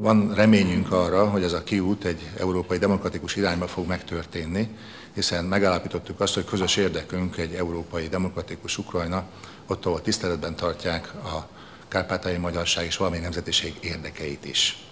Van reményünk arra, hogy ez a kiút egy európai demokratikus irányba fog megtörténni, hiszen megállapítottuk azt, hogy közös érdekünk egy európai demokratikus Ukrajna, ott, ahol tiszteletben tartják a kárpátai magyarság és valami nemzetiség érdekeit is.